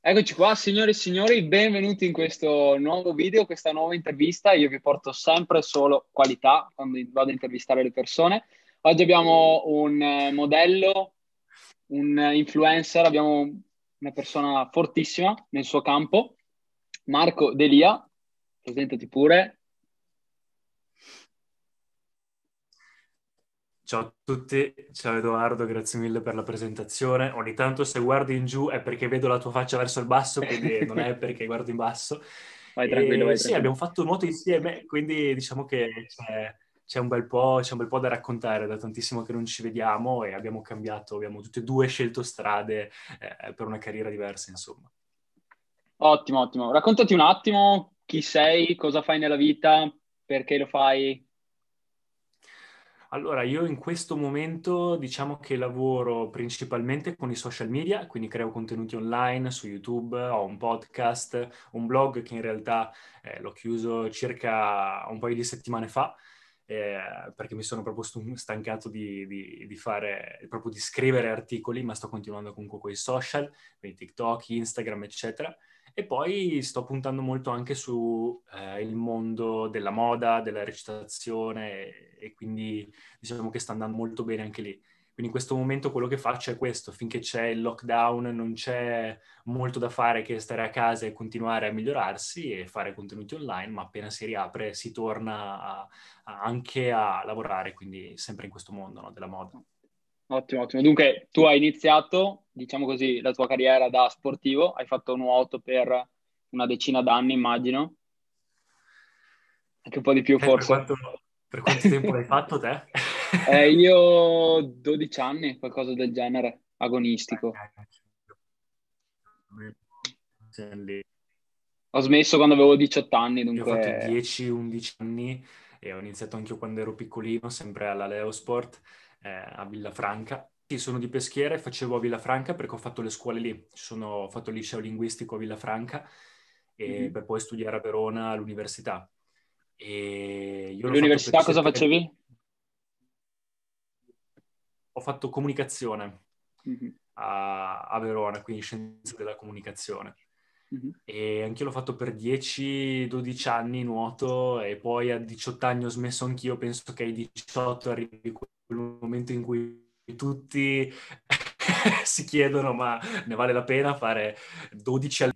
Eccoci qua, signore e signori, benvenuti in questo nuovo video, questa nuova intervista. Io vi porto sempre solo qualità quando vado a intervistare le persone. Oggi abbiamo un eh, modello, un influencer, abbiamo una persona fortissima nel suo campo, Marco Delia. Presentati pure, Ciao a tutti, ciao Edoardo, grazie mille per la presentazione. Ogni tanto se guardi in giù è perché vedo la tua faccia verso il basso, quindi non è perché guardo in basso. Vai tranquillo, e, vai Sì, abbiamo fatto nuoto insieme, quindi diciamo che c'è, c'è, un bel po', c'è un bel po' da raccontare, da tantissimo che non ci vediamo e abbiamo cambiato, abbiamo tutte e due scelto strade eh, per una carriera diversa, insomma. Ottimo, ottimo. Raccontati un attimo chi sei, cosa fai nella vita, perché lo fai, allora, io in questo momento diciamo che lavoro principalmente con i social media, quindi creo contenuti online su YouTube, ho un podcast, un blog che in realtà eh, l'ho chiuso circa un paio di settimane fa. Eh, perché mi sono proprio stancato di, di, di, fare, proprio di scrivere articoli, ma sto continuando comunque con i social, quindi TikTok, Instagram, eccetera. E poi sto puntando molto anche sul eh, mondo della moda, della recitazione e quindi diciamo che sta andando molto bene anche lì. Quindi in questo momento quello che faccio è questo, finché c'è il lockdown non c'è molto da fare che stare a casa e continuare a migliorarsi e fare contenuti online, ma appena si riapre si torna a, a anche a lavorare, quindi sempre in questo mondo no, della moda. Ottimo, ottimo. Dunque, tu hai iniziato, diciamo così, la tua carriera da sportivo, hai fatto nuoto per una decina d'anni, immagino. Anche un po' di più, eh, forse. Per quanto, per quanto tempo l'hai fatto te? Eh, io 12 anni, qualcosa del genere, agonistico. Ho smesso quando avevo 18 anni, dunque... Io ho fatto 10-11 anni e ho iniziato anche io quando ero piccolino, sempre alla Leosport eh, a Villafranca. Sì, sono di Peschiera e facevo a Villafranca perché ho fatto le scuole lì. Sono, ho fatto il liceo linguistico a Villafranca e, mm-hmm. per poi studiare a Verona all'università. E io L'università cosa sette... facevi? Ho fatto comunicazione mm-hmm. a, a Verona, quindi scienze della comunicazione. Mm-hmm. E anch'io l'ho fatto per 10-12 anni nuoto e poi a 18 anni ho smesso anch'io, penso che ai 18 arrivi quel momento in cui tutti si chiedono ma ne vale la pena fare 12 all-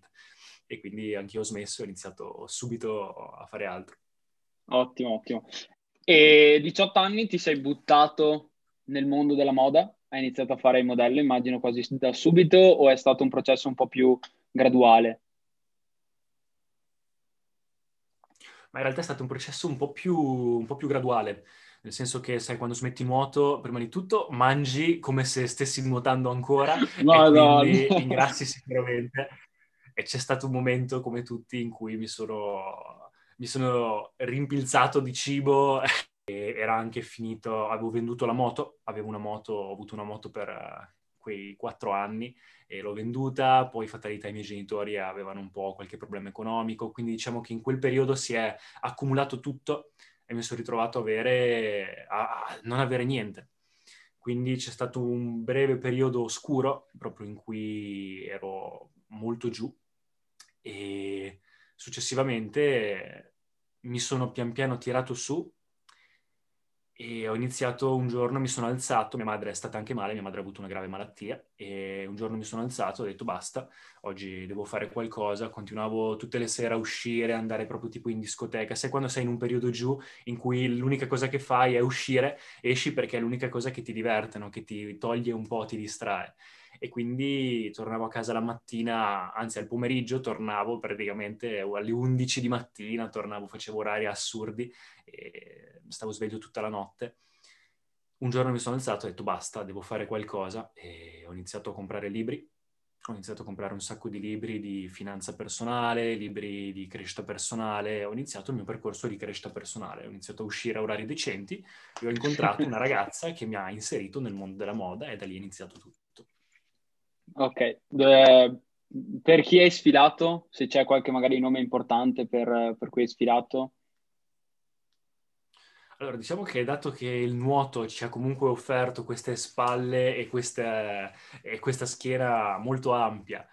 e quindi anch'io ho smesso e ho iniziato subito a fare altro. Ottimo, ottimo. E 18 anni ti sei buttato nel mondo della moda? Hai iniziato a fare il modello, immagino quasi da subito, o è stato un processo un po' più graduale? Ma in realtà è stato un processo un po' più, un po più graduale nel senso che, sai, quando smetti nuoto, prima di tutto mangi come se stessi nuotando ancora, no, no, quindi no. ingrassi sicuramente. E c'è stato un momento, come tutti, in cui mi sono, mi sono rimpilzato di cibo e era anche finito, avevo venduto la moto, avevo una moto, ho avuto una moto per eh, quei quattro anni e l'ho venduta, poi fatalità i miei genitori avevano un po' qualche problema economico, quindi diciamo che in quel periodo si è accumulato tutto e mi sono ritrovato a, avere, a non avere niente. Quindi c'è stato un breve periodo oscuro, proprio in cui ero molto giù e successivamente mi sono pian piano tirato su e ho iniziato un giorno, mi sono alzato, mia madre è stata anche male, mia madre ha avuto una grave malattia e un giorno mi sono alzato, ho detto basta, oggi devo fare qualcosa, continuavo tutte le sere a uscire, andare proprio tipo in discoteca, sai quando sei in un periodo giù in cui l'unica cosa che fai è uscire, esci perché è l'unica cosa che ti diverte, no? che ti toglie un po', ti distrae e quindi tornavo a casa la mattina, anzi al pomeriggio tornavo praticamente alle 11 di mattina, tornavo, facevo orari assurdi, stavo sveglio tutta la notte. Un giorno mi sono alzato e ho detto basta, devo fare qualcosa e ho iniziato a comprare libri, ho iniziato a comprare un sacco di libri di finanza personale, libri di crescita personale, ho iniziato il mio percorso di crescita personale, ho iniziato a uscire a orari decenti e ho incontrato una ragazza che mi ha inserito nel mondo della moda e da lì è iniziato tutto. Ok, De, per chi è sfilato, se c'è qualche magari nome importante per, per cui è sfilato? Allora, diciamo che dato che il nuoto ci ha comunque offerto queste spalle e, queste, e questa schiena molto ampia,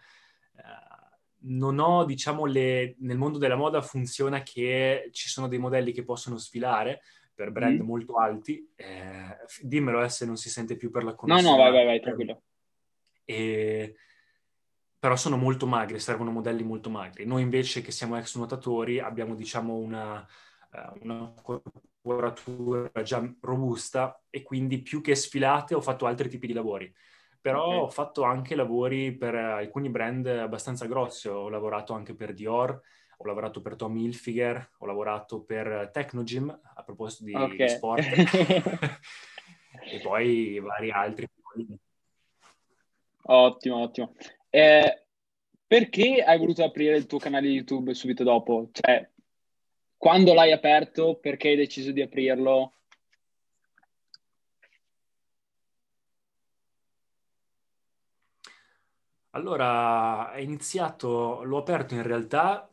eh, non ho, diciamo, le, nel mondo della moda funziona che ci sono dei modelli che possono sfilare per brand mm. molto alti. Eh, dimmelo eh, se non si sente più per la connessione. No, no, vai, vai, vai, tranquillo e... però sono molto magri, servono modelli molto magri. Noi invece che siamo ex nuotatori abbiamo diciamo una, eh, una corporatura già robusta e quindi più che sfilate ho fatto altri tipi di lavori. Però okay. ho fatto anche lavori per alcuni brand abbastanza grossi, ho lavorato anche per Dior, ho lavorato per Tom Hilfiger, ho lavorato per Tecnogym, a proposito di, okay. di sport, e poi vari altri Ottimo, ottimo. Eh, perché hai voluto aprire il tuo canale YouTube subito dopo? Cioè, quando l'hai aperto, perché hai deciso di aprirlo? Allora, è iniziato, l'ho aperto in realtà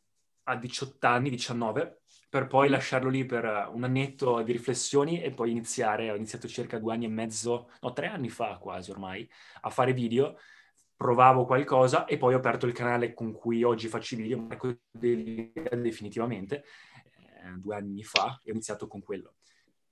a 18 anni, 19, per poi lasciarlo lì per eh, un annetto di riflessioni e poi iniziare, ho iniziato circa due anni e mezzo, no tre anni fa quasi ormai, a fare video, provavo qualcosa e poi ho aperto il canale con cui oggi faccio i video, Marco Delia definitivamente, eh, due anni fa e ho iniziato con quello.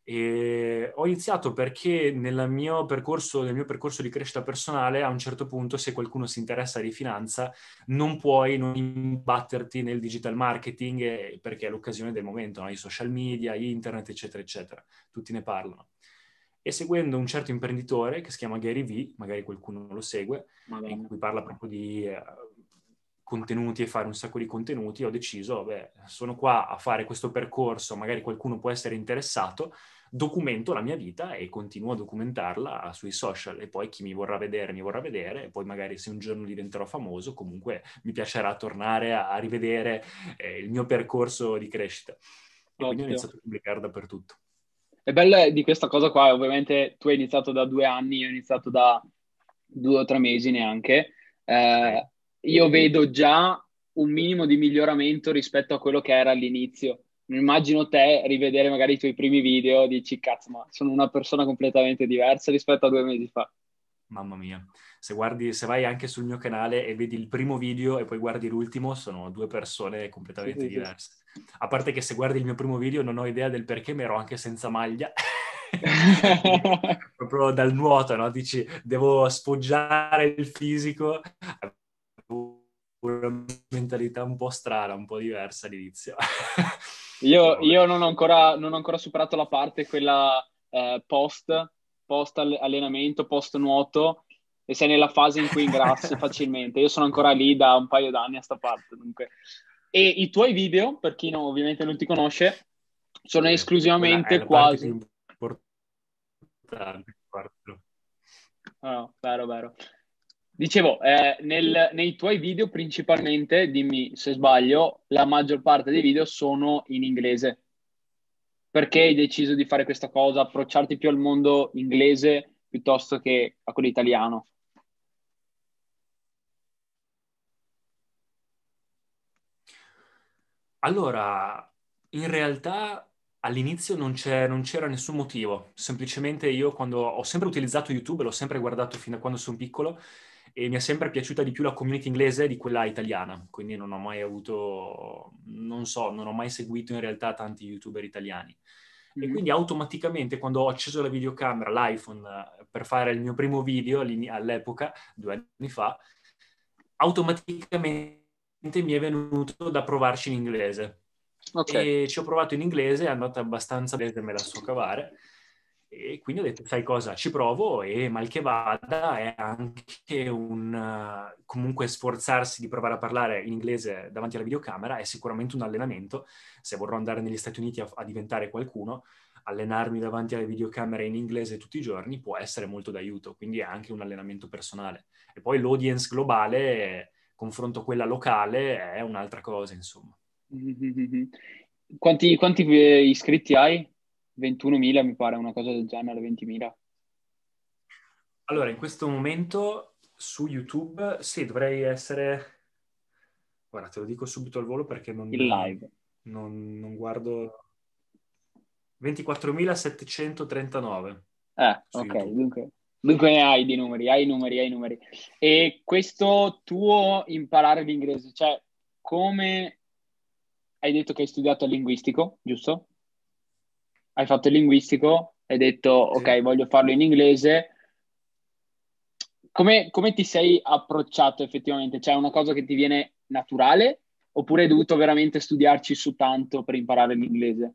E ho iniziato perché nel mio, percorso, nel mio, percorso, di crescita personale, a un certo punto, se qualcuno si interessa di finanza, non puoi non imbatterti nel digital marketing eh, perché è l'occasione del momento, no? i social media, internet, eccetera, eccetera. Tutti ne parlano. E seguendo un certo imprenditore che si chiama Gary Vee, magari qualcuno lo segue, Madonna. in cui parla proprio di eh, contenuti e fare un sacco di contenuti, ho deciso, beh, sono qua a fare questo percorso, magari qualcuno può essere interessato documento la mia vita e continuo a documentarla ah, sui social e poi chi mi vorrà vedere mi vorrà vedere e poi magari se un giorno diventerò famoso comunque mi piacerà tornare a, a rivedere eh, il mio percorso di crescita. E Ottimo. quindi ho iniziato a pubblicare dappertutto. È bello di questa cosa qua, ovviamente tu hai iniziato da due anni, io ho iniziato da due o tre mesi neanche. Eh, eh io vedo già un minimo di miglioramento rispetto a quello che era all'inizio mi immagino te rivedere magari i tuoi primi video e dici cazzo ma sono una persona completamente diversa rispetto a due mesi fa. Mamma mia, se, guardi, se vai anche sul mio canale e vedi il primo video e poi guardi l'ultimo sono due persone completamente sì, diverse. Sì. A parte che se guardi il mio primo video non ho idea del perché mi ero anche senza maglia. Proprio dal nuoto, no? Dici, devo sfoggiare il fisico. Una mentalità un po' strana, un po' diversa all'inizio. Io, io non, ho ancora, non, ho ancora, superato la parte quella eh, post, post allenamento, post nuoto e sei nella fase in cui ingrassi facilmente. Io sono ancora lì da un paio d'anni a sta parte. Dunque. E i tuoi video, per chi no, ovviamente non ti conosce, sono esclusivamente Beh, quasi... Più importante. Oh, vero, vero. Dicevo, eh, nel, nei tuoi video principalmente, dimmi se sbaglio, la maggior parte dei video sono in inglese. Perché hai deciso di fare questa cosa, approcciarti più al mondo inglese piuttosto che a quello italiano? Allora, in realtà all'inizio non, non, c'era nessun motivo, semplicemente io quando ho sempre utilizzato YouTube, l'ho sempre guardato fino a quando sono piccolo e mi è sempre piaciuta di più la community inglese di quella italiana, quindi non ho mai avuto, non so, non ho mai seguito in realtà tanti youtuber italiani. E mm-hmm. quindi automaticamente quando ho acceso la videocamera, l'iPhone, eh, per fare il mio primo video all'epoca, due anni fa, automaticamente mi è venuto da provarci in inglese. Okay. E ci ho provato in inglese, è andata abbastanza bene, me la so cavare. E quindi ho detto, sai cosa, ci provo e mal che vada è anche un... Eh, comunque sforzarsi di provare a parlare in inglese davanti alla videocamera è sicuramente un allenamento. Se vorrò andare negli Stati Uniti a, a diventare qualcuno, allenarmi davanti alle videocamere in inglese tutti i giorni può essere molto d'aiuto, quindi è anche un allenamento personale. E poi l'audience globale, confronto a quella locale, è un'altra cosa, insomma. Quanti, quanti eh, iscritti hai 21.000 mi pare, una cosa del genere, 20.000. Allora, in questo momento su YouTube, sì, dovrei essere... Guarda, te lo dico subito al volo perché non... In live. Non, non guardo... 24.739. Eh, ok, dunque... Dunque ne hai di numeri, hai i numeri, hai i numeri. E questo tuo imparare l'inglese, cioè come hai detto che hai studiato linguistico, giusto? hai fatto il linguistico, hai detto sì. ok, voglio farlo in inglese. Come, come ti sei approcciato effettivamente? C'è cioè, una cosa che ti viene naturale oppure hai dovuto veramente studiarci su tanto per imparare l'inglese?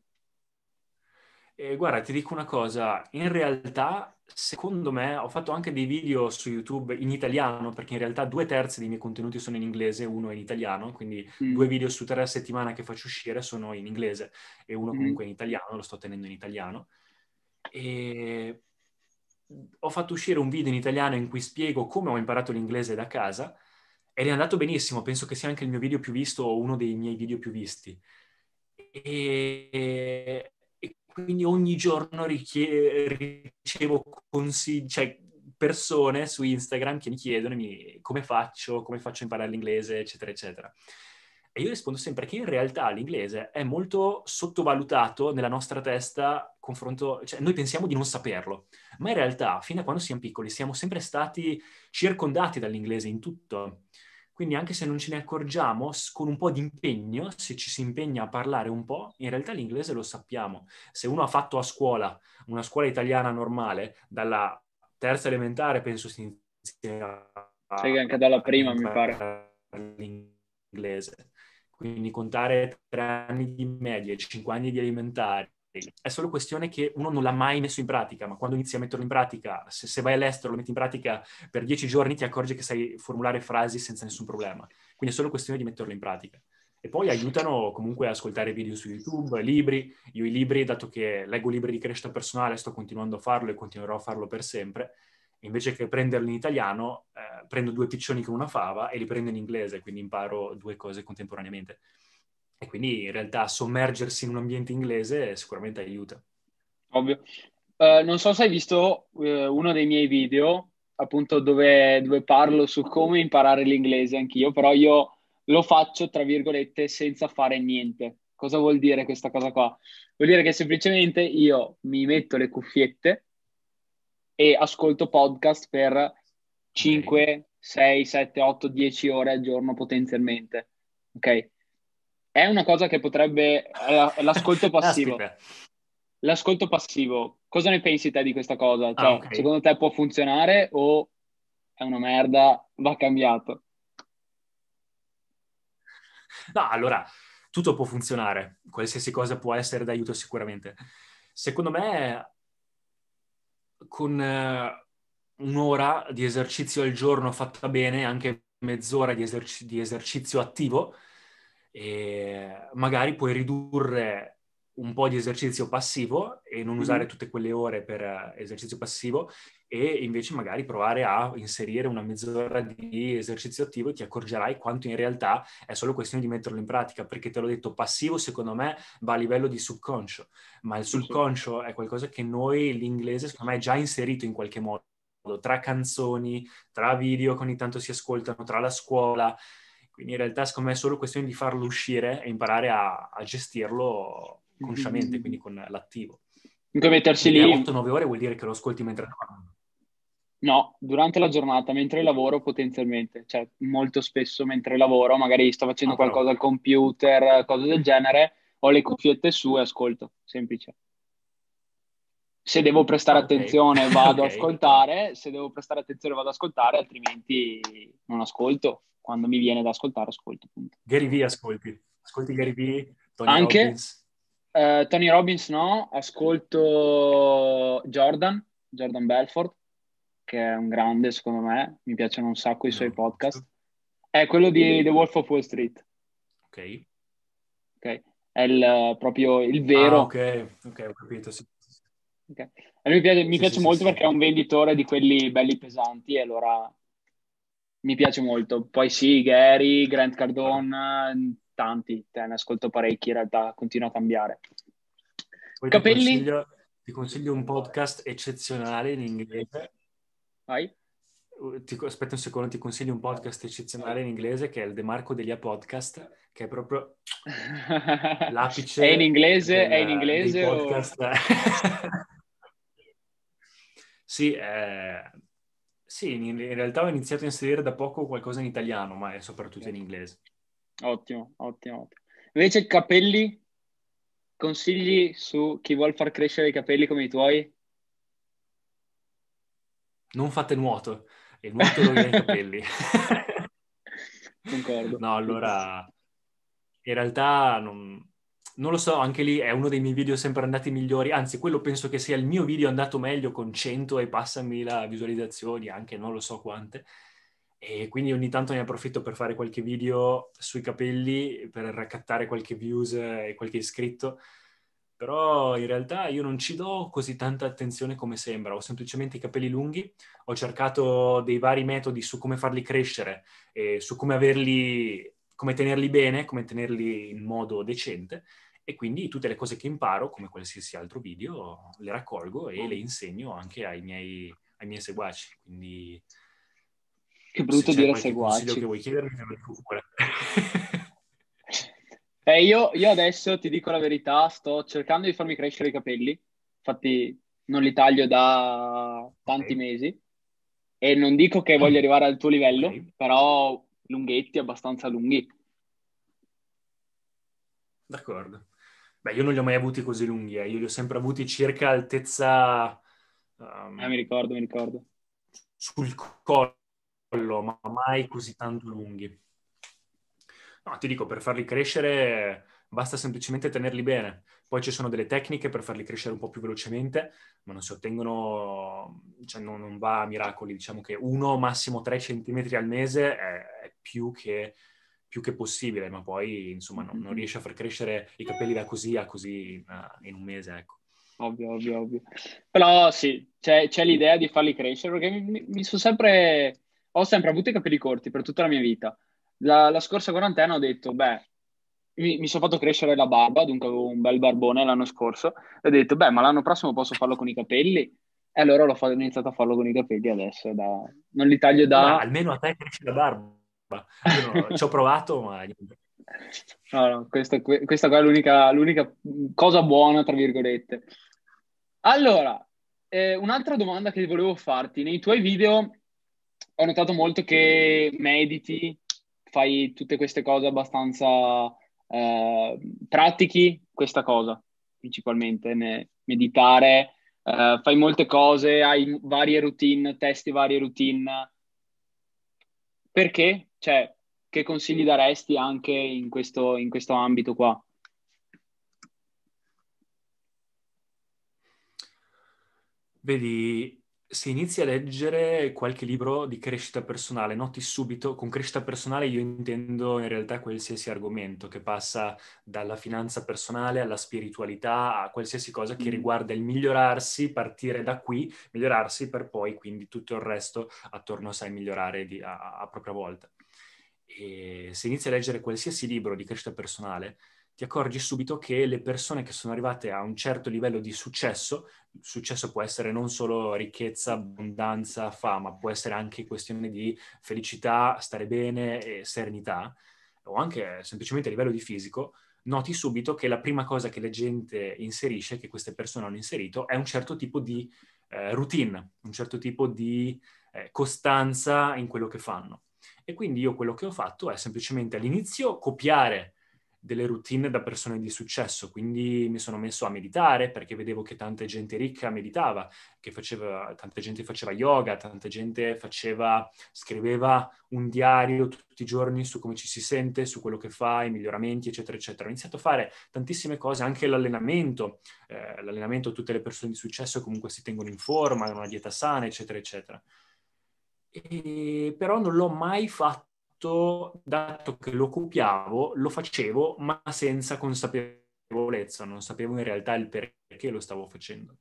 Eh, guarda, ti dico una cosa, in realtà secondo me ho fatto anche dei video su YouTube in italiano, perché in realtà due terzi dei miei contenuti sono in inglese, e uno è in italiano, quindi mm. due video su tre a settimana che faccio uscire sono in inglese e uno mm. comunque in italiano, lo sto tenendo in italiano. E ho fatto uscire un video in italiano in cui spiego come ho imparato l'inglese da casa ed è andato benissimo, penso che sia anche il mio video più visto o uno dei miei video più visti. E quindi ogni giorno richie- ricevo consigli, cioè persone su Instagram che mi chiedono mi, come faccio, come faccio a imparare l'inglese, eccetera, eccetera. E io rispondo sempre che in realtà l'inglese è molto sottovalutato nella nostra testa, confronto, cioè noi pensiamo di non saperlo, ma in realtà fin da quando siamo piccoli siamo sempre stati circondati dall'inglese in tutto. Quindi anche se non ce ne accorgiamo, con un po' di impegno, se ci si impegna a parlare un po', in realtà l'inglese lo sappiamo. Se uno ha fatto a scuola, una scuola italiana normale, dalla terza elementare penso si inizia a... Sì, anche dalla prima mi pare. L'inglese. Quindi contare tre anni di media, e cinque anni di elementari, è solo questione che uno non l'ha mai messo in pratica, ma quando inizi a metterlo in pratica, se, se vai all'estero lo metti in pratica per dieci giorni ti accorgi che sai formulare frasi senza nessun problema. Quindi è solo questione di metterlo in pratica. E poi aiutano comunque ad ascoltare video su YouTube, libri. Io i libri, dato che leggo libri di crescita personale, sto continuando a farlo e continuerò a farlo per sempre. Invece che prenderli in italiano, eh, prendo due piccioni con una fava e li prendo in inglese, quindi imparo due cose contemporaneamente. E quindi in realtà sommergersi in un ambiente inglese sicuramente aiuta. Ovvio. Uh, non so se hai visto uh, uno dei miei video, appunto, dove, dove parlo su come imparare l'inglese anch'io, però io lo faccio, tra virgolette, senza fare niente. Cosa vuol dire questa cosa qua? Vuol dire che semplicemente io mi metto le cuffiette e ascolto podcast per 5, okay. 6, 7, 8, 10 ore al giorno potenzialmente. Ok? è una cosa che potrebbe... Eh, l'ascolto passivo. L'ascolto passivo, cosa ne pensi te di questa cosa? Ah, cioè, ah, okay. Secondo te può funzionare o è una merda, va cambiato? No, allora, tutto può funzionare, qualsiasi cosa può essere d'aiuto sicuramente. Secondo me, con eh, un'ora di esercizio al giorno fatta bene, anche mezz'ora di, eserci- di esercizio attivo, e magari puoi ridurre un po' di esercizio passivo e non mm-hmm. usare tutte quelle ore per eh, esercizio passivo e invece magari provare a inserire una mezz'ora di esercizio attivo e ti accorgerai quanto in realtà è solo questione di metterlo in pratica, perché te l'ho detto, passivo secondo me va a livello di subconscio, ma il subconscio è qualcosa che noi, l'inglese, secondo me è già inserito in qualche modo tra canzoni, tra video che ogni tanto si ascoltano, tra la scuola, quindi in realtà secondo me è solo questione di farlo uscire e imparare a, a gestirlo consciamente, mm-hmm. quindi con l'attivo. Dunque, mettersi lì... 8-9 ore vuol dire che lo ascolti mentre lavoro? No, durante la giornata, mentre lavoro potenzialmente, cioè molto spesso mentre lavoro, magari sto facendo ah, qualcosa al computer, cose del genere, ho le cuffiette su e ascolto, semplice se devo prestare ah, okay. attenzione vado okay. ad ascoltare, se devo prestare attenzione vado ad ascoltare, altrimenti non ascolto. Quando mi viene da ascoltare, ascolto. Punto. Gary Vee ascolti. Ascolti Gary Vee, Tony Anche, Robbins. Eh, Tony Robbins no, ascolto Jordan, Jordan Belfort, che è un grande secondo me, mi piacciono un sacco i suoi podcast. È quello di The Wolf of Wall Street. Ok. Ok, è il, proprio il vero. Ah, ok, ok, ho capito, sì. Okay. A me piace, mi sì, piace sì, molto sì, perché è un venditore di quelli belli pesanti e allora mi piace molto. Poi sì, Gary, Grant Cardone, tanti, te ne ascolto parecchi in realtà, continua a cambiare. Poi Capelli? Ti consiglio, ti consiglio, un podcast eccezionale in inglese. Vai. Uh, ti, aspetta un secondo, ti consiglio un podcast eccezionale in inglese che è il De Marco Delia Podcast, che è proprio l'apice. è in inglese? Del, è in inglese? Sì, eh, sì in, realtà ho iniziato a inserire da poco qualcosa in italiano, ma è soprattutto in inglese. Ottimo, ottimo, ottimo. Invece capelli, consigli su chi vuol far crescere i capelli come i tuoi? Non fate nuoto, il nuoto rovina i capelli. Concordo. No, allora, in realtà non, non lo so, anche lì è uno dei miei video sempre andati migliori, anzi quello penso che sia il mio video andato meglio con 100 e passamila visualizzazioni, anche non lo so quante. E quindi ogni tanto ne approfitto per fare qualche video sui capelli, per raccattare qualche views e qualche iscritto. Però in realtà io non ci do così tanta attenzione come sembra, ho semplicemente i capelli lunghi, ho cercato dei vari metodi su come farli crescere, e su come averli come tenerli bene, come tenerli in modo decente e quindi tutte le cose che imparo, come qualsiasi altro video, le raccolgo e le insegno anche ai miei, ai miei seguaci. Quindi, che brutto se dire seguaci. Se che vuoi chiedermi, te lo dico eh, io, io adesso ti dico la verità, sto cercando di farmi crescere i capelli, infatti non li taglio da tanti okay. mesi e non dico che voglio mm. arrivare al tuo livello, okay. però lunghetti abbastanza lunghi. D'accordo. Beh, io non li ho mai avuti così lunghi, eh. io li ho sempre avuti circa altezza... Um, eh, mi ricordo, mi ricordo. Sul collo, ma mai così tanto lunghi. No, ti dico, per farli crescere basta semplicemente tenerli bene. Poi ci sono delle tecniche per farli crescere un po' più velocemente, ma non si ottengono, cioè non, non va a miracoli, diciamo che uno, massimo tre centimetri al mese è, è più, che, più che, possibile, ma poi insomma non, non mm-hmm. riesce a far crescere i capelli da così a così eh, in un mese, ecco ovvio, ovvio, ovvio. Però sì, c'è, c'è l'idea di farli crescere perché mi, mi, sono sempre, ho sempre avuto i capelli corti per tutta la mia vita. La, la scorsa quarantena ho detto, beh, mi, mi sono fatto crescere la barba, dunque avevo un bel barbone l'anno scorso, e ho detto, beh, ma l'anno prossimo posso farlo con i capelli? E allora ho iniziato a farlo con i capelli adesso, da... non li taglio da... No, almeno a te cresce la barba, no, ci ho provato, ma... No, no, questa, questa qua è l'unica, l'unica cosa buona, tra virgolette. Allora, eh, un'altra domanda che volevo farti. Nei tuoi video ho notato molto che mediti, fai tutte queste cose abbastanza eh, pratichi questa cosa principalmente, ne, meditare, eh, fai molte cose, hai varie routine, testi varie routine. Perché? Cioè, che consigli daresti anche in questo, in questo ambito qua? Vedi, se inizi a leggere qualche libro di crescita personale, noti subito, con crescita personale io intendo in realtà qualsiasi argomento che passa dalla finanza personale alla spiritualità, a qualsiasi cosa che mm. riguarda il migliorarsi, partire da qui, migliorarsi per poi quindi tutto il resto attorno a sai migliorare di, a, a propria volta. E se inizi a leggere qualsiasi libro di crescita personale, ti accorgi subito che le persone che sono arrivate a un certo livello di successo, successo può essere non solo ricchezza, abbondanza, fama, può essere anche questione di felicità, stare bene e serenità, o anche semplicemente a livello di fisico, noti subito che la prima cosa che la gente inserisce, che queste persone hanno inserito, è un certo tipo di eh, routine, un certo tipo di eh, costanza in quello che fanno. E quindi io quello che ho fatto è semplicemente all'inizio copiare delle routine da persone di successo, quindi mi sono messo a meditare perché vedevo che tanta gente ricca meditava, che faceva, tanta gente faceva yoga, tanta gente faceva, scriveva un diario tutti i giorni su come ci si sente, su quello che fa, i miglioramenti, eccetera, eccetera. Ho iniziato a fare tantissime cose, anche l'allenamento, eh, l'allenamento tutte le persone di successo comunque si tengono in forma, hanno una dieta sana, eccetera, eccetera. E, però non l'ho mai fatto fatto, dato che lo copiavo, lo facevo, ma senza consapevolezza, non sapevo in realtà il perché lo stavo facendo.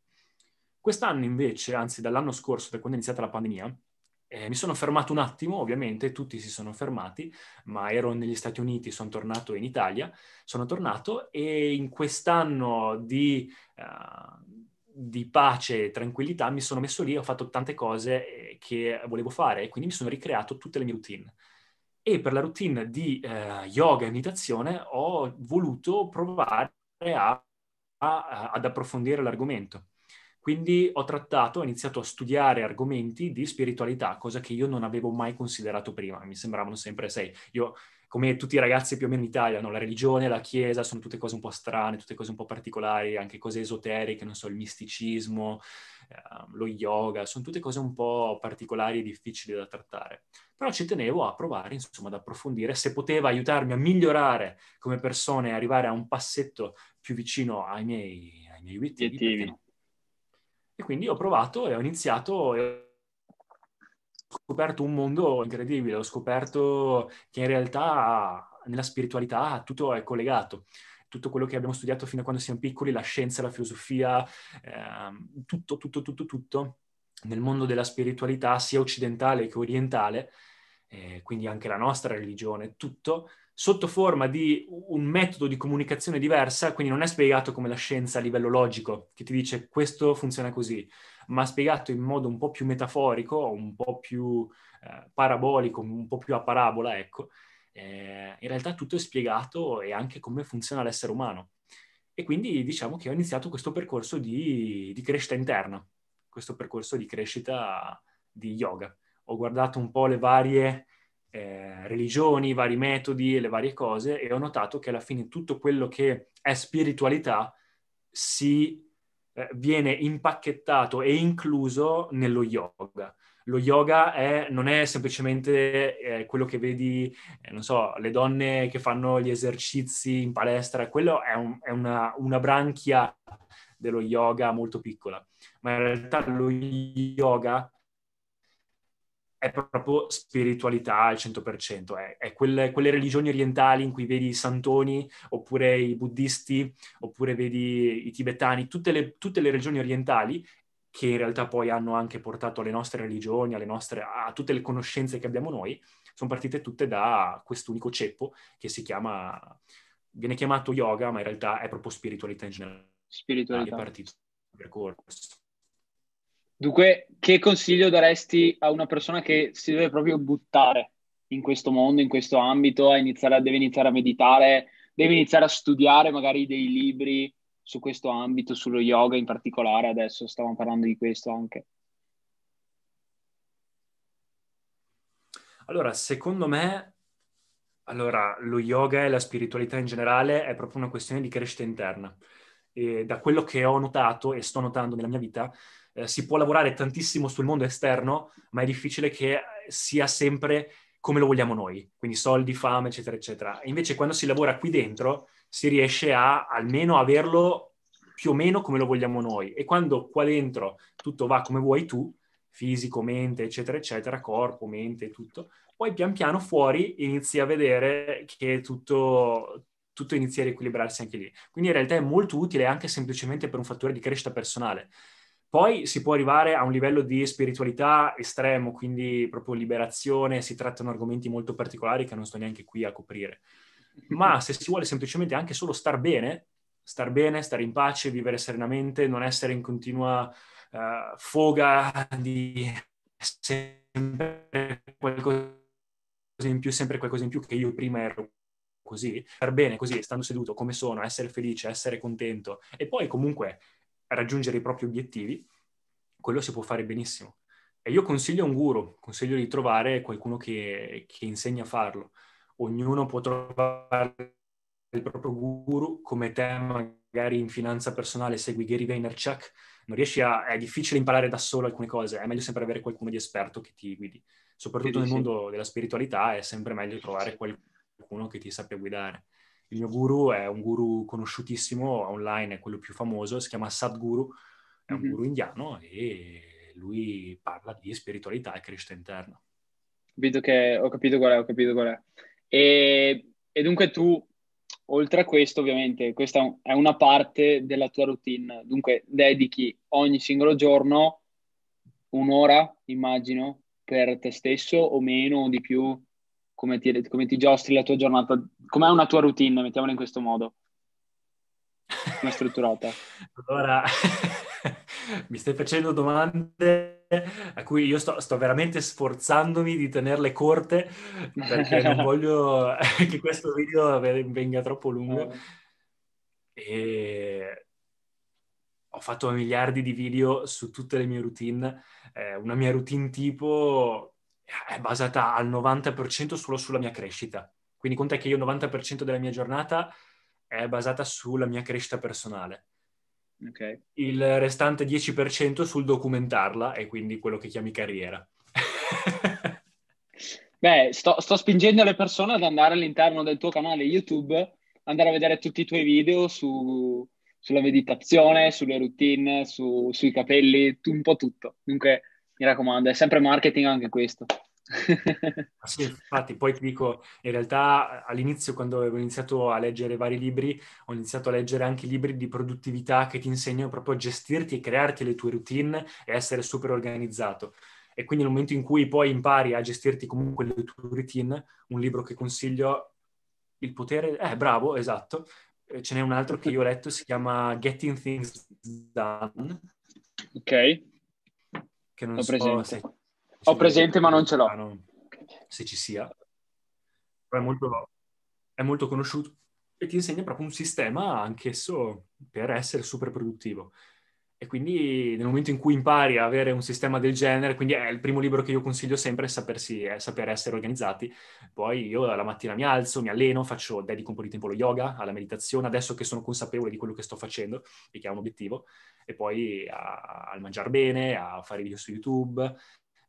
Quest'anno invece, anzi dall'anno scorso, da quando è iniziata la pandemia, eh, mi sono fermato un attimo, ovviamente tutti si sono fermati, ma ero negli Stati Uniti, sono tornato in Italia, sono tornato e in quest'anno di, uh, di pace e tranquillità mi sono messo lì, ho fatto tante cose eh, che volevo fare e quindi mi sono ricreato tutte le mie routine e per la routine di eh, yoga e meditazione ho voluto provare a, a, ad approfondire l'argomento. Quindi ho trattato, ho iniziato a studiare argomenti di spiritualità, cosa che io non avevo mai considerato prima, mi sembravano sempre, sei, io come tutti i ragazzi più o meno in Italia, no? la religione, la chiesa, sono tutte cose un po' strane, tutte cose un po' particolari, anche cose esoteriche, non so, il misticismo, Ehm, lo yoga, sono tutte cose un po' particolari e difficili da trattare. Però ci tenevo a provare, insomma, ad approfondire se poteva aiutarmi a migliorare come persona e arrivare a un passetto più vicino ai miei, ai miei obiettivi. No. E quindi ho provato e ho iniziato e ho scoperto un mondo incredibile, ho scoperto che in realtà nella spiritualità tutto è collegato tutto quello che abbiamo studiato fino a quando siamo piccoli, la scienza, la filosofia, eh, tutto, tutto, tutto, tutto, nel mondo della spiritualità sia occidentale che orientale, eh, quindi anche la nostra religione, tutto sotto forma di un metodo di comunicazione diversa, quindi non è spiegato come la scienza a livello logico, che ti dice questo funziona così, ma spiegato in modo un po' più metaforico, un po' più eh, parabolico, un po' più a parabola, ecco, eh, in realtà tutto è spiegato e anche come funziona l'essere umano. E quindi diciamo che ho iniziato questo percorso di, di crescita interna, questo percorso di crescita di yoga. Ho guardato un po' le varie eh, religioni, i vari metodi le varie cose e ho notato che alla fine tutto quello che è spiritualità si eh, viene impacchettato e incluso nello yoga lo yoga è, non è semplicemente eh, quello che vedi, eh, non so, le donne che fanno gli esercizi in palestra, quello è, un, è una, una branchia dello yoga molto piccola, ma in realtà lo yoga è proprio spiritualità al 100%, è, è quelle, quelle, religioni orientali in cui vedi i santoni, oppure i buddisti, oppure vedi i tibetani, tutte le, tutte le religioni orientali che in realtà poi hanno anche portato alle nostre religioni, alle nostre, a tutte le conoscenze che abbiamo noi, sono partite tutte da quest'unico ceppo che si chiama, viene chiamato yoga, ma in realtà è proprio spiritualità in generale. Spiritualità. È partito il percorso. Dunque, che consiglio daresti a una persona che si deve proprio buttare in questo mondo, in questo ambito, a iniziare, deve iniziare a meditare, deve iniziare a studiare magari dei libri, su questo ambito, sullo yoga in particolare, adesso stavamo parlando di questo anche. Allora, secondo me, allora, lo yoga e la spiritualità in generale è proprio una questione di crescita interna. E da quello che ho notato e sto notando nella mia vita, eh, si può lavorare tantissimo sul mondo esterno, ma è difficile che sia sempre come lo vogliamo noi, quindi soldi, fame, eccetera, eccetera. invece quando si lavora qui dentro, si riesce a almeno averlo più o meno come lo vogliamo noi. E quando qua dentro tutto va come vuoi tu, fisico, mente, eccetera, eccetera, corpo, mente, tutto, poi pian piano fuori inizi a vedere che tutto, tutto inizia a riequilibrarsi anche lì. Quindi in realtà è molto utile anche semplicemente per un fattore di crescita personale. Poi si può arrivare a un livello di spiritualità estremo, quindi proprio liberazione, si trattano argomenti molto particolari che non sto neanche qui a coprire ma se si vuole semplicemente anche solo star bene, star bene, stare in pace, vivere serenamente, non essere in continua uh, foga di sempre qualcosa in più, sempre qualcosa in più che io prima ero così, star bene così, stando seduto come sono, essere felice, essere contento e poi comunque raggiungere i propri obiettivi, quello si può fare benissimo. E io consiglio un guru, consiglio di trovare qualcuno che, che insegna a farlo ognuno può trovare il proprio guru, come te magari in finanza personale segui Gary Vaynerchuk, non riesci a, è difficile imparare da solo alcune cose, è meglio sempre avere qualcuno di esperto che ti guidi. Soprattutto sì, nel sì. mondo della spiritualità è sempre meglio trovare qualcuno che ti sappia guidare. Il mio guru è un guru conosciutissimo online, è quello più famoso, si chiama Sadhguru, è un mm-hmm. guru indiano e lui parla di spiritualità e crescita interna. Ho capito che ho capito qual è, ho capito qual è. E, e dunque tu, oltre a questo, ovviamente, questa è una parte della tua routine, dunque dedichi ogni singolo giorno un'ora, immagino, per te stesso o meno o di più, come ti, come ti giostri la tua giornata, com'è una tua routine, mettiamola in questo modo, come è strutturata? allora, mi stai facendo domande a cui io sto, sto veramente sforzandomi di tenerle corte perché non voglio che questo video venga troppo lungo. Eh. E ho fatto miliardi di video su tutte le mie routine. Eh, una mia routine tipo è basata al 90% solo sulla mia crescita. Quindi conta che io il 90% della mia giornata è basata sulla mia crescita personale. Okay. Il restante 10% sul documentarla e quindi quello che chiami carriera. Beh, sto, sto spingendo le persone ad andare all'interno del tuo canale YouTube, andare a vedere tutti i tuoi video su, sulla meditazione, sulle routine, su, sui capelli, un po' tutto. Dunque, mi raccomando, è sempre marketing anche questo sì, infatti, poi ti dico, in realtà all'inizio quando avevo iniziato a leggere vari libri, ho iniziato a leggere anche libri di produttività che ti insegnano proprio a gestirti e crearti le tue routine e essere super organizzato. E quindi nel momento in cui poi impari a gestirti comunque le tue routine, un libro che consiglio, Il potere, eh bravo, esatto, ce n'è un altro che io ho letto, si chiama Getting Things Done. Ok. Che non ho so presente. se ho presente ma non ce l'ho. Se ci sia. È molto, è molto conosciuto e ti insegna proprio un sistema anch'esso per essere super produttivo. E quindi nel momento in cui impari a avere un sistema del genere, quindi è il primo libro che io consiglio sempre, è, sapersi, è saper essere organizzati. Poi io la mattina mi alzo, mi alleno, faccio, dedico un po' di tempo allo yoga, alla meditazione, adesso che sono consapevole di quello che sto facendo, e che è un obiettivo, e poi al mangiare bene, a fare video su YouTube,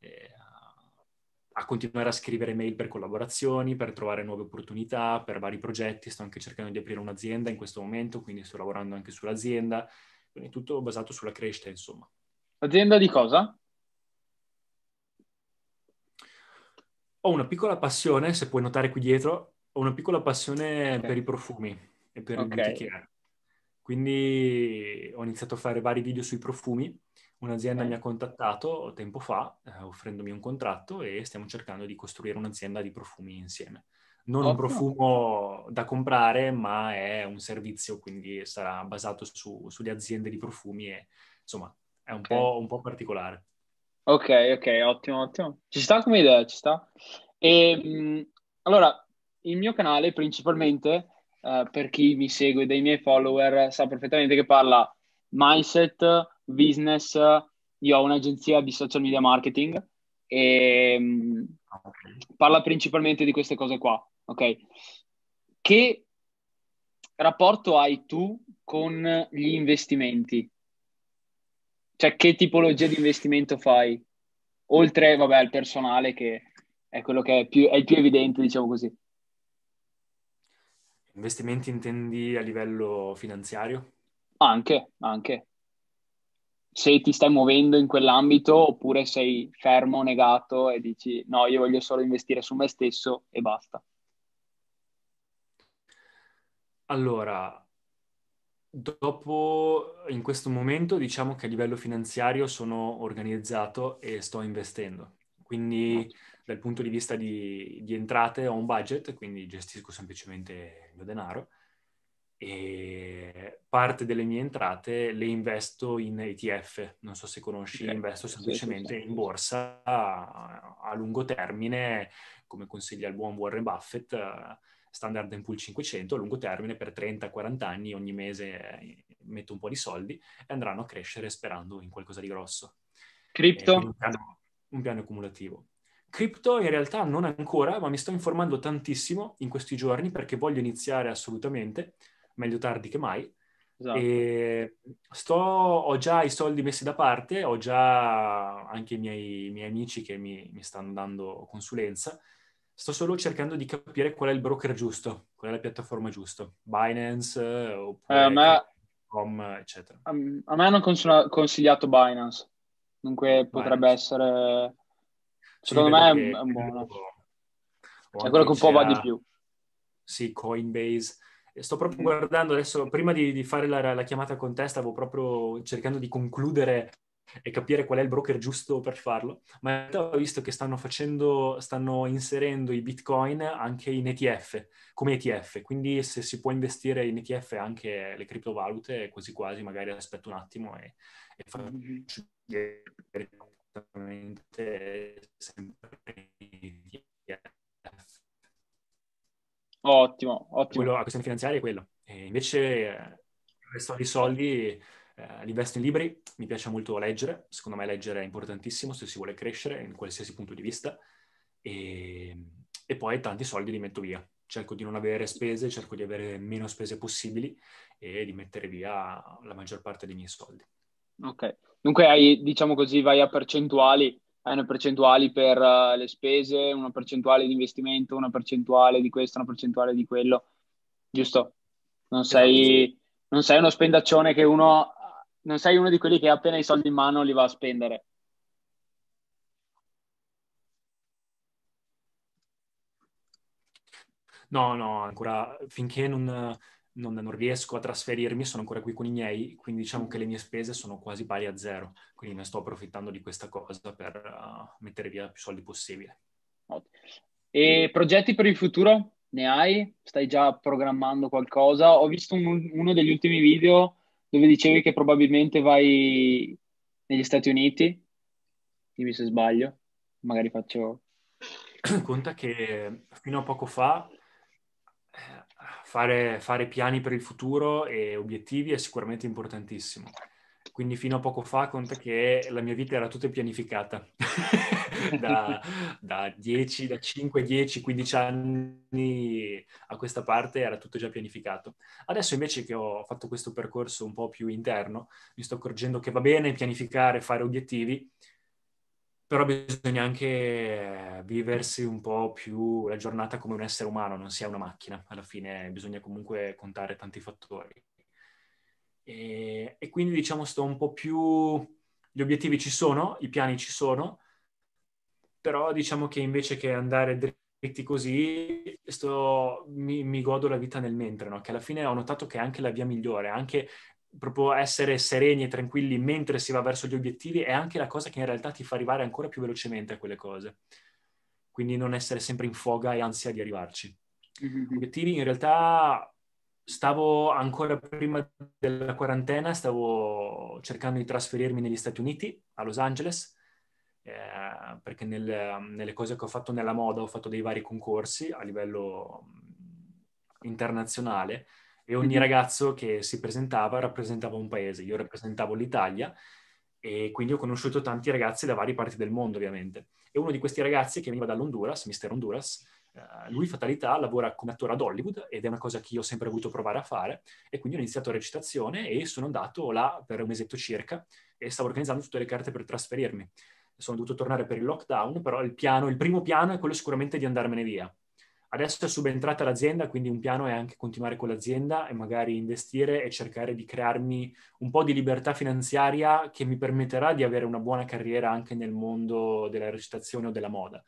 eh, a continuare a scrivere mail per collaborazioni, per trovare nuove opportunità, per vari progetti. Sto anche cercando di aprire un'azienda in questo momento, quindi sto lavorando anche sull'azienda. Quindi tutto basato sulla crescita, insomma. Azienda di cosa? Ho una piccola passione, se puoi notare qui dietro, ho una piccola passione okay. per i profumi e per okay. il boutique. Quindi ho iniziato a fare vari video sui profumi Un'azienda mi ha contattato tempo fa eh, offrendomi un contratto e stiamo cercando di costruire un'azienda di profumi insieme. Non Ottimo. un profumo da comprare, ma è un servizio, quindi sarà basato su, sulle aziende di profumi e insomma è un, okay. po', un po' particolare. Ok, ok, ottimo, ottimo. Ci sta come idea, ci sta. E, ehm, mh, allora, il mio canale principalmente, uh, per chi mi segue dai miei follower, sa perfettamente che parla mindset, business, io ho un'agenzia di social media marketing e mm, parla principalmente di queste cose qua, ok? Che rapporto hai tu con gli investimenti? Cioè, che tipologia di investimento fai? Oltre, vabbè, al personale che è quello che è, più, è il più evidente, diciamo così. Investimenti intendi a livello finanziario? Anche, anche se ti stai muovendo in quell'ambito oppure sei fermo, negato e dici no, io voglio solo investire su me stesso e basta. Allora, dopo, in questo momento diciamo che a livello finanziario sono organizzato e sto investendo. Quindi dal punto di vista di, di entrate ho un budget, quindi gestisco semplicemente il mio denaro e parte delle mie entrate le investo in ETF, non so se conosci, okay. investo semplicemente in borsa a, lungo termine, come consiglia il buon Warren Buffett, Standard pool 500, a lungo termine per 30-40 anni ogni mese eh, metto un po' di soldi e andranno a crescere sperando in qualcosa di grosso. Crypto? Un, un piano cumulativo. Crypto in realtà non ancora, ma mi sto informando tantissimo in questi giorni perché voglio iniziare assolutamente meglio tardi che mai. Esatto. Sto, ho già i soldi messi da parte, ho già anche i miei, i miei amici che mi, mi, stanno dando consulenza. Sto solo cercando di capire qual è il broker giusto, qual è la piattaforma giusta, Binance eh, oppure eh, me, com, eccetera. A, me hanno consul- consigliato Binance, dunque potrebbe Binance. essere, secondo sì, me è, è buono. È cioè, quello che un po' va di più. Sì, Coinbase Sto proprio mm. guardando adesso, prima di, di fare la, la, chiamata con te, stavo proprio cercando di concludere e capire qual è il broker giusto per farlo, ma in realtà ho visto che stanno facendo, stanno inserendo i bitcoin anche in ETF, come ETF, quindi se si può investire in ETF anche le criptovalute, quasi quasi, magari aspetto un attimo e, e faccio mm-hmm. sempre ETF. Ottimo, ottimo. Quello, la questione finanziaria è quello. E invece eh, resto di soldi eh, li investo in libri, mi piace molto leggere, secondo me leggere è importantissimo se si vuole crescere in qualsiasi punto di vista e, e poi tanti soldi li metto via. Cerco di non avere spese, cerco di avere meno spese possibili e di mettere via la maggior parte dei miei soldi. Ok, dunque hai, diciamo così, vai a percentuali, hai una percentuale per eh, le spese, una percentuale di investimento, una percentuale di questo, una percentuale di quello, giusto? Non esatto, sei, non sei uno spendaccione che uno, non sei uno di quelli che appena i soldi in mano li va a spendere. No, no, ancora finché non, non, non, riesco a trasferirmi, sono ancora qui con i miei, quindi diciamo che le mie spese sono quasi pari a zero, quindi ne sto approfittando di questa cosa per uh, mettere via più soldi possibile. E progetti per il futuro? Ne hai? Stai già programmando qualcosa? Ho visto un, uno degli ultimi video dove dicevi che probabilmente vai negli Stati Uniti, dimmi se sbaglio, magari faccio... Conta che fino a poco fa fare, fare piani per il futuro e obiettivi è sicuramente importantissimo. Quindi fino a poco fa conta che la mia vita era tutta pianificata. da, da, 10, da 5, 10, 15 anni a questa parte era tutto già pianificato. Adesso invece che ho fatto questo percorso un po' più interno, mi sto accorgendo che va bene pianificare, fare obiettivi, però bisogna anche viversi un po' più la giornata come un essere umano, non sia una macchina, alla fine bisogna comunque contare tanti fattori. E, e quindi diciamo sto un po' più, gli obiettivi ci sono, i piani ci sono, però diciamo che invece che andare dritti così, sto, mi, mi, godo la vita nel mentre, no? che alla fine ho notato che è anche la via migliore, anche proprio essere sereni e tranquilli mentre si va verso gli obiettivi è anche la cosa che in realtà ti fa arrivare ancora più velocemente a quelle cose. Quindi non essere sempre in foga e ansia di arrivarci. Mm-hmm. Obiettivi in realtà stavo ancora prima della quarantena, stavo cercando di trasferirmi negli Stati Uniti, a Los Angeles, eh, perché nel, nelle cose che ho fatto nella moda ho fatto dei vari concorsi a livello mm, internazionale e ogni ragazzo che si presentava rappresentava un paese, io rappresentavo l'Italia e quindi ho conosciuto tanti ragazzi da varie parti del mondo ovviamente. E uno di questi ragazzi che veniva dall'Honduras, Mister Honduras, eh, lui, fatalità, lavora come attore ad Hollywood ed è una cosa che io ho sempre voluto provare a fare e quindi ho iniziato la recitazione e sono andato là per un mesetto circa e stavo organizzando tutte le carte per trasferirmi. Sono dovuto tornare per il lockdown, però il, piano, il primo piano è quello sicuramente di andarmene via. Adesso è subentrata l'azienda, quindi un piano è anche continuare con l'azienda e magari investire e cercare di crearmi un po' di libertà finanziaria che mi permetterà di avere una buona carriera anche nel mondo della recitazione o della moda.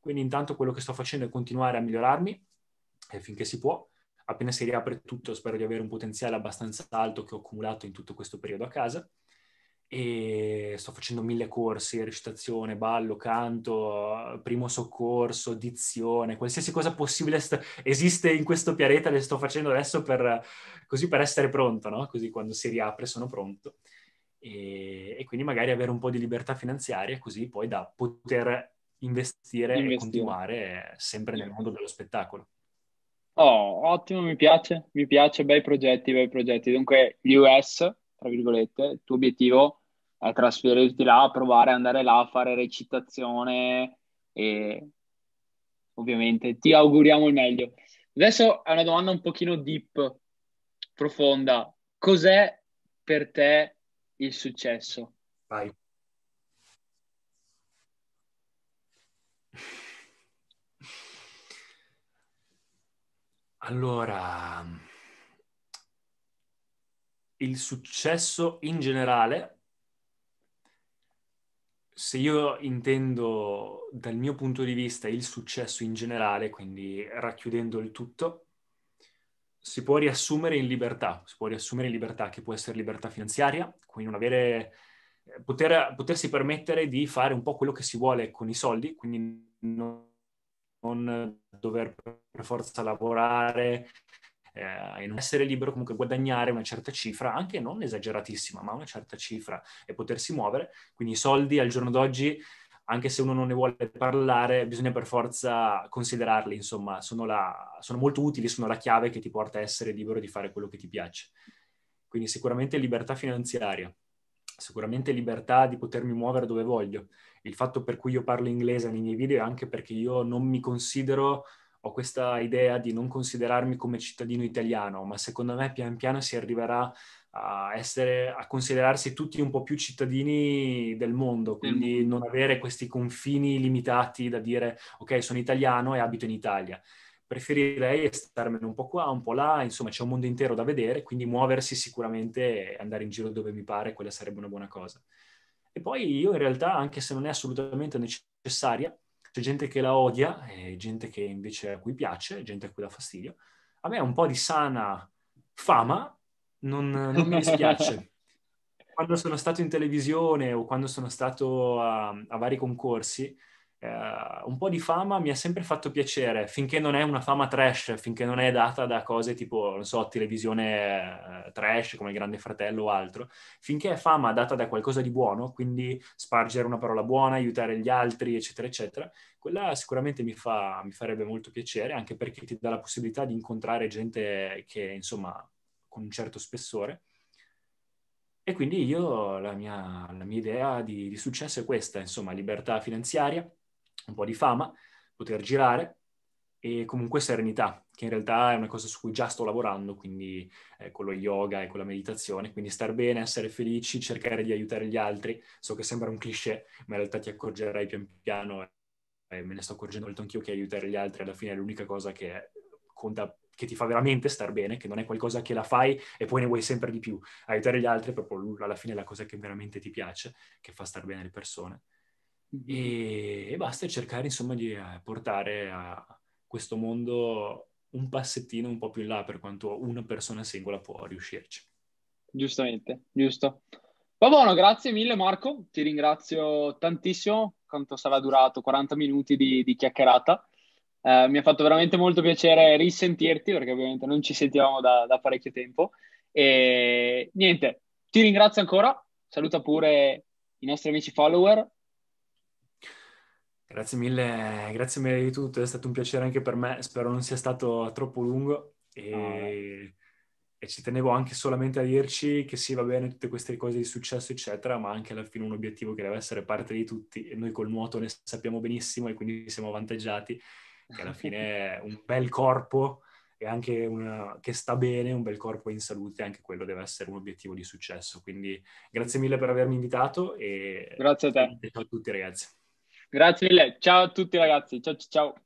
Quindi intanto quello che sto facendo è continuare a migliorarmi eh, finché si può. Appena si riapre tutto spero di avere un potenziale abbastanza alto che ho accumulato in tutto questo periodo a casa e sto facendo mille corsi, recitazione, ballo, canto, primo soccorso, dizione, qualsiasi cosa possibile st- esiste in questo pianeta le sto facendo adesso per, così per essere pronto, no? Così quando si riapre sono pronto. E, e, quindi magari avere un po' di libertà finanziaria così poi da poter investire, investire. e continuare sempre nel mondo dello spettacolo. Oh, ottimo, mi piace, mi piace, bei progetti, bei progetti. Dunque, US tra virgolette, il tuo obiettivo è trasferirti là, provare ad andare là, a fare recitazione e ovviamente ti auguriamo il meglio. Adesso è una domanda un pochino deep, profonda. Cos'è per te il successo? Vai. Allora, il successo in generale, se io intendo dal mio punto di vista il successo in generale, quindi racchiudendo il tutto, si può riassumere in libertà, si può riassumere in libertà che può essere libertà finanziaria, quindi non avere, poter, potersi permettere di fare un po' quello che si vuole con i soldi, quindi non, non dover per forza lavorare, eh, essere libero, comunque guadagnare una certa cifra, anche non esageratissima, ma una certa cifra e potersi muovere. Quindi i soldi al giorno d'oggi, anche se uno non ne vuole parlare, bisogna per forza considerarli, insomma, sono, la, sono molto utili, sono la chiave che ti porta a essere libero di fare quello che ti piace. Quindi sicuramente libertà finanziaria sicuramente libertà di potermi muovere dove voglio. Il fatto per cui io parlo inglese nei miei video è anche perché io non mi considero ho questa idea di non considerarmi come cittadino italiano, ma secondo me pian piano si arriverà a, essere, a considerarsi tutti un po' più cittadini del mondo, quindi mm. non avere questi confini limitati da dire ok, sono italiano e abito in Italia. Preferirei starmene un po' qua, un po' là, insomma c'è un mondo intero da vedere, quindi muoversi sicuramente e andare in giro dove mi pare, quella sarebbe una buona cosa. E poi io in realtà, anche se non è assolutamente necessaria, c'è gente che la odia, e gente che invece a cui piace, gente a cui dà fastidio. A me un po' di sana fama non, non mi dispiace. quando sono stato in televisione o quando sono stato a, a vari concorsi, eh, un po' di fama mi ha sempre fatto piacere, finché non è una fama trash, finché non è data da cose tipo, non so, televisione eh, trash come il Grande Fratello o altro, finché è fama data da qualcosa di buono, quindi spargere una parola buona, aiutare gli altri, eccetera, eccetera, quella sicuramente mi, fa, mi farebbe molto piacere, anche perché ti dà la possibilità di incontrare gente che, insomma, con un certo spessore. E quindi io, la mia, la mia idea di, di successo è questa, insomma, libertà finanziaria, un po' di fama, poter girare e comunque serenità, che in realtà è una cosa su cui già sto lavorando, quindi eh, con lo yoga e con la meditazione, quindi star bene, essere felici, cercare di aiutare gli altri. So che sembra un cliché, ma in realtà ti accorgerai pian piano, eh, me ne sto accorgendo molto anch'io, che aiutare gli altri alla fine è l'unica cosa che conta che ti fa veramente star bene, che non è qualcosa che la fai e poi ne vuoi sempre di più. Aiutare gli altri è proprio alla fine la cosa che veramente ti piace, che fa star bene le persone e, e basta cercare insomma di eh, portare a questo mondo un passettino un po' più in là per quanto una persona singola può riuscirci. Giustamente, giusto. Va buono, grazie mille Marco, ti ringrazio tantissimo, quanto sarà durato 40 minuti di, di chiacchierata. Eh, mi ha fatto veramente molto piacere risentirti perché ovviamente non ci sentivamo da, da parecchio tempo. E niente, ti ringrazio ancora, saluta pure i nostri amici follower Grazie mille, grazie mille di tutto, è stato un piacere anche per me, spero non sia stato troppo lungo e, ah, e ci tenevo anche solamente a dirci che sì, va bene tutte queste cose di successo, eccetera, ma anche alla fine un obiettivo che deve essere parte di tutti e noi col nuoto ne sappiamo benissimo e quindi siamo avvantaggiati, che alla fine un bel corpo e anche una, che sta bene, un bel corpo in salute, anche quello deve essere un obiettivo di successo. Quindi grazie mille per avermi invitato e grazie a te. Ciao a tutti ragazzi. Grazie mille, ciao a tutti ragazzi, ciao ciao. ciao.